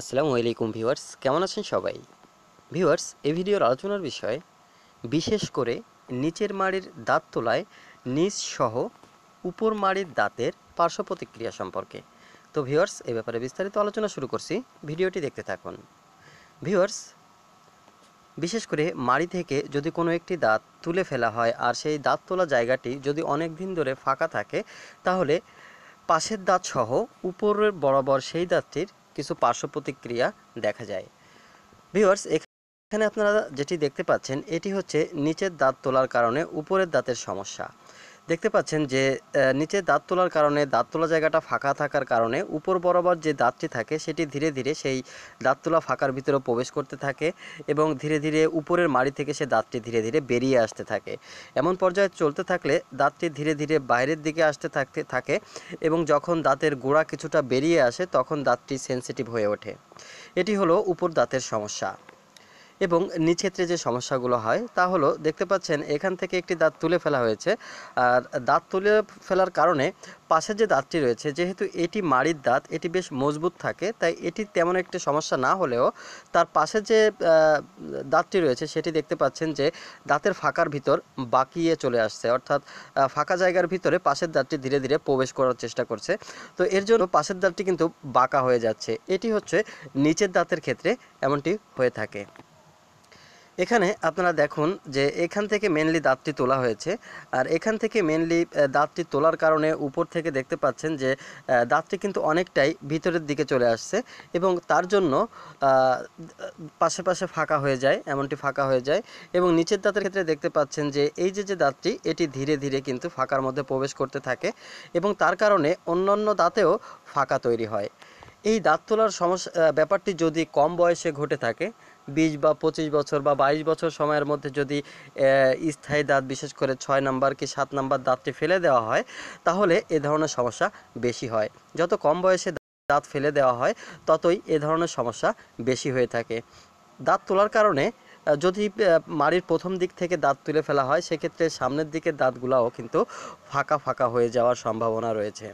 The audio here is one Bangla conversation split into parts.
আসসালামু আলাইকুম ভিউয়ার্স কেমন আছেন সবাই ভিউয়ার্স এই ভিডিওর আলোচনার বিষয় বিশেষ করে নিচের মাড়ির দাঁত তোলায় নিচ সহ উপর মাড়ির দাঁতের পার্শ্ব প্রতিক্রিয়া সম্পর্কে তো ভিউয়ার্স এ ব্যাপারে বিস্তারিত আলোচনা শুরু করছি ভিডিওটি দেখতে থাকুন ভিউয়ার্স বিশেষ করে মাড়ি থেকে যদি কোনো একটি দাঁত তুলে ফেলা হয় আর সেই দাঁত তোলা জায়গাটি যদি অনেক দিন ধরে ফাঁকা থাকে তাহলে পাশের দাঁত সহ উপরের বরাবর সেই দাঁতটির কিছু পার্শ্ব প্রতিক্রিয়া দেখা যায় ভিউয়ার্স এখানে আপনারা যেটি দেখতে পাচ্ছেন এটি হচ্ছে নিচের দাঁত তোলার কারণে উপরের দাঁতের সমস্যা দেখতে পাচ্ছেন যে নিচে দাঁত তোলার কারণে দাঁত তোলা জায়গাটা ফাঁকা থাকার কারণে উপর বরাবর যে দাঁতটি থাকে সেটি ধীরে ধীরে সেই দাঁত তোলা ফাঁকার ভিতরে প্রবেশ করতে থাকে এবং ধীরে ধীরে উপরের মাড়ি থেকে সে দাঁতটি ধীরে ধীরে বেরিয়ে আসতে থাকে এমন পর্যায়ে চলতে থাকলে দাঁতটি ধীরে ধীরে বাইরের দিকে আসতে থাকতে থাকে এবং যখন দাঁতের গোড়া কিছুটা বেরিয়ে আসে তখন দাঁতটি সেন্সিটিভ হয়ে ওঠে এটি হলো উপর দাঁতের সমস্যা এবং নিজ ক্ষেত্রে যে সমস্যাগুলো হয় তা হলো দেখতে পাচ্ছেন এখান থেকে একটি দাঁত তুলে ফেলা হয়েছে আর দাঁত তুলে ফেলার কারণে পাশের যে দাঁতটি রয়েছে যেহেতু এটি মাড়ির দাঁত এটি বেশ মজবুত থাকে তাই এটি তেমন একটি সমস্যা না হলেও তার পাশে যে দাঁতটি রয়েছে সেটি দেখতে পাচ্ছেন যে দাঁতের ফাঁকার ভিতর বাকিয়ে চলে আসছে অর্থাৎ ফাঁকা জায়গার ভিতরে পাশের দাঁতটি ধীরে ধীরে প্রবেশ করার চেষ্টা করছে তো এর জন্য পাশের দাঁতটি কিন্তু বাঁকা হয়ে যাচ্ছে এটি হচ্ছে নিচের দাঁতের ক্ষেত্রে এমনটি হয়ে থাকে এখানে আপনারা দেখুন যে এখান থেকে মেনলি দাঁতটি তোলা হয়েছে আর এখান থেকে মেনলি দাঁতটি তোলার কারণে উপর থেকে দেখতে পাচ্ছেন যে দাঁতটি কিন্তু অনেকটাই ভিতরের দিকে চলে আসছে এবং তার জন্য পাশে পাশে ফাঁকা হয়ে যায় এমনটি ফাঁকা হয়ে যায় এবং নিচের দাঁতের ক্ষেত্রে দেখতে পাচ্ছেন যে এই যে যে দাঁতটি এটি ধীরে ধীরে কিন্তু ফাঁকার মধ্যে প্রবেশ করতে থাকে এবং তার কারণে অন্যান্য দাঁতেও ফাঁকা তৈরি হয় এই দাঁত তোলার সমস্যা ব্যাপারটি যদি কম বয়সে ঘটে থাকে বিশ বা পঁচিশ বছর বা বাইশ বছর সময়ের মধ্যে যদি স্থায়ী দাঁত বিশেষ করে ছয় নাম্বার কি সাত নাম্বার দাঁতটি ফেলে দেওয়া হয় তাহলে এ ধরনের সমস্যা বেশি হয় যত কম বয়সে দাঁত ফেলে দেওয়া হয় ততই এ ধরনের সমস্যা বেশি হয়ে থাকে দাঁত তোলার কারণে যদি মাড়ির প্রথম দিক থেকে দাঁত তুলে ফেলা হয় সেক্ষেত্রে সামনের দিকে দাঁতগুলাও কিন্তু ফাঁকা ফাঁকা হয়ে যাওয়ার সম্ভাবনা রয়েছে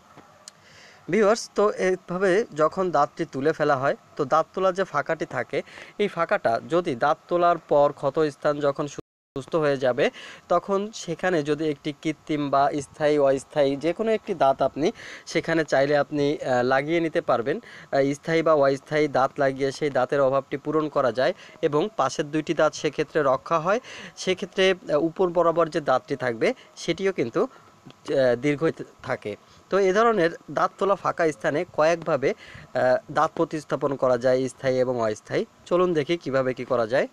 ভিউয়ার্স তো এইভাবে যখন দাঁতটি তুলে ফেলা হয় তো দাঁত তোলার যে ফাঁকাটি থাকে এই ফাঁকাটা যদি দাঁত তোলার পর ক্ষত স্থান যখন সুস্থ হয়ে যাবে তখন সেখানে যদি একটি কৃত্রিম বা স্থায়ী অস্থায়ী যে কোনো একটি দাঁত আপনি সেখানে চাইলে আপনি লাগিয়ে নিতে পারবেন স্থায়ী বা অস্থায়ী দাঁত লাগিয়ে সেই দাঁতের অভাবটি পূরণ করা যায় এবং পাশের দুইটি দাঁত সেক্ষেত্রে রক্ষা হয় সেক্ষেত্রে উপর বরাবর যে দাঁতটি থাকবে সেটিও কিন্তু দীর্ঘ থাকে তো এ ধরনের দাঁত তোলা ফাঁকা স্থানে কয়েকভাবে দাঁত প্রতিস্থাপন করা যায় স্থায়ী এবং অস্থায়ী চলুন দেখি কিভাবে কি করা যায়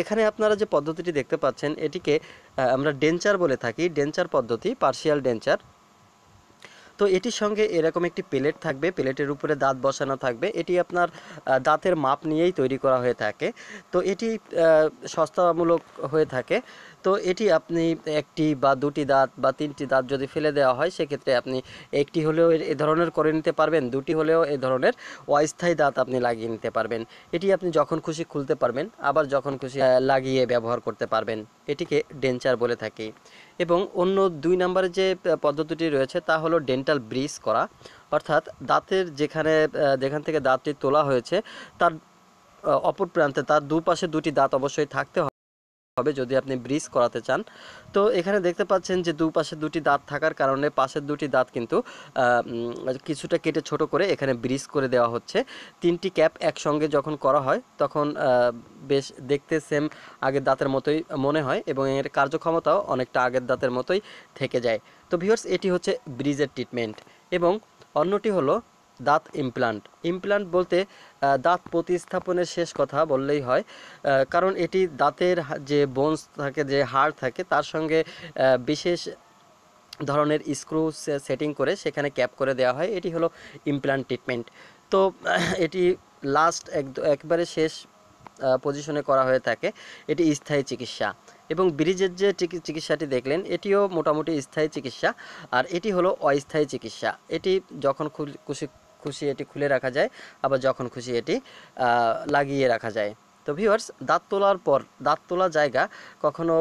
এখানে আপনারা যে পদ্ধতিটি দেখতে পাচ্ছেন এটিকে আমরা ডেঞ্চার বলে থাকি ডেঞ্চার পদ্ধতি পার্শিয়াল ডেঞ্চার তো এটির সঙ্গে এরকম একটি প্লেট থাকবে প্লেটের উপরে দাঁত বসানো থাকবে এটি আপনার দাঁতের মাপ নিয়েই তৈরি করা হয়ে থাকে তো এটি সস্তামূলক হয়ে থাকে তো এটি আপনি একটি বা দুটি দাঁত বা তিনটি দাঁত যদি ফেলে দেওয়া হয় সেক্ষেত্রে আপনি একটি হলেও এ ধরনের করে নিতে পারবেন দুটি হলেও এ ধরনের অস্থায়ী দাঁত আপনি লাগিয়ে নিতে পারবেন এটি আপনি যখন খুশি খুলতে পারবেন আবার যখন খুশি লাগিয়ে ব্যবহার করতে পারবেন এটিকে ডেঞ্চার বলে থাকি এবং অন্য দুই নম্বরের যে পদ্ধতিটি রয়েছে তা হলো ডেন্টাল ব্রিজ করা অর্থাৎ দাঁতের যেখানে যেখান থেকে দাঁতটি তোলা হয়েছে তার অপর প্রান্তে তার দুপাশে দুটি দাঁত অবশ্যই থাকতে হবে হবে যদি আপনি ব্রিজ করাতে চান তো এখানে দেখতে পাচ্ছেন যে দুপাশে দুটি দাঁত থাকার কারণে পাশের দুটি দাঁত কিন্তু কিছুটা কেটে ছোট করে এখানে ব্রিজ করে দেওয়া হচ্ছে তিনটি ক্যাপ একসঙ্গে যখন করা হয় তখন বেশ দেখতে সেম আগের দাঁতের মতোই মনে হয় এবং এর কার্যক্ষমতাও অনেকটা আগের দাঁতের মতোই থেকে যায় তো ভিওর্স এটি হচ্ছে ব্রিজের ট্রিটমেন্ট এবং অন্যটি হলো দাঁত ইমপ্লান্ট ইমপ্লান্ট বলতে দাঁত প্রতিস্থাপনের শেষ কথা বললেই হয় কারণ এটি দাঁতের যে বোনস থাকে যে হাড় থাকে তার সঙ্গে বিশেষ ধরনের স্ক্রু সেটিং করে সেখানে ক্যাপ করে দেওয়া হয় এটি হলো ইমপ্লান্ট ট্রিটমেন্ট তো এটি লাস্ট এক একবারে শেষ পজিশনে করা হয়ে থাকে এটি স্থায়ী চিকিৎসা এবং ব্রিজের যে চিকিৎসাটি দেখলেন এটিও মোটামুটি স্থায়ী চিকিৎসা আর এটি হলো অস্থায়ী চিকিৎসা এটি যখন খুশি খুশি এটি খুলে রাখা যায় আবার যখন খুশি এটি লাগিয়ে রাখা যায় তো ভিউয়ার্স দাঁত তোলার পর দাঁত তোলা জায়গা কখনো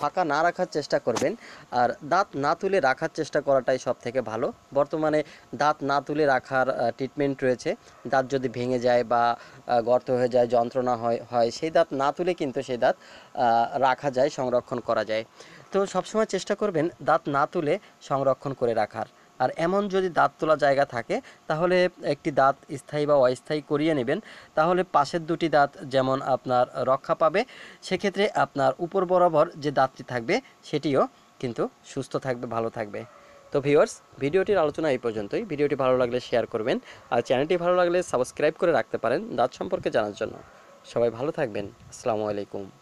ফাঁকা না রাখার চেষ্টা করবেন আর দাঁত না তুলে রাখার চেষ্টা করাটাই সব থেকে ভালো বর্তমানে দাঁত না তুলে রাখার ট্রিটমেন্ট রয়েছে দাঁত যদি ভেঙে যায় বা গর্ত হয়ে যায় যন্ত্রণা হয় হয় সেই দাঁত না তুলে কিন্তু সেই দাঁত রাখা যায় সংরক্ষণ করা যায় তো সবসময় চেষ্টা করবেন দাঁত না তুলে সংরক্ষণ করে রাখার আর এমন যদি দাঁত তোলা জায়গা থাকে তাহলে একটি দাঁত স্থায়ী বা অস্থায়ী করিয়ে নেবেন তাহলে পাশের দুটি দাঁত যেমন আপনার রক্ষা পাবে সেক্ষেত্রে আপনার উপর বরাবর যে দাঁতটি থাকবে সেটিও কিন্তু সুস্থ থাকবে ভালো থাকবে তো ভিওর্স ভিডিওটির আলোচনা এই পর্যন্তই ভিডিওটি ভালো লাগলে শেয়ার করবেন আর চ্যানেলটি ভালো লাগলে সাবস্ক্রাইব করে রাখতে পারেন দাঁত সম্পর্কে জানার জন্য সবাই ভালো থাকবেন আসসালামু আলাইকুম